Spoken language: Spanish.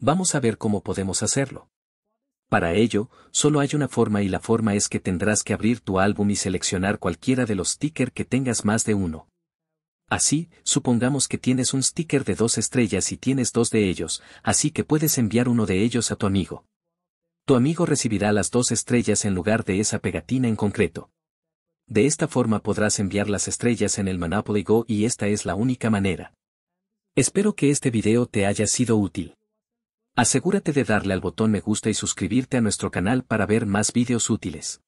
Vamos a ver cómo podemos hacerlo. Para ello, solo hay una forma y la forma es que tendrás que abrir tu álbum y seleccionar cualquiera de los stickers que tengas más de uno. Así, supongamos que tienes un sticker de dos estrellas y tienes dos de ellos, así que puedes enviar uno de ellos a tu amigo. Tu amigo recibirá las dos estrellas en lugar de esa pegatina en concreto. De esta forma podrás enviar las estrellas en el Monopoly Go y esta es la única manera. Espero que este video te haya sido útil. Asegúrate de darle al botón me gusta y suscribirte a nuestro canal para ver más vídeos útiles.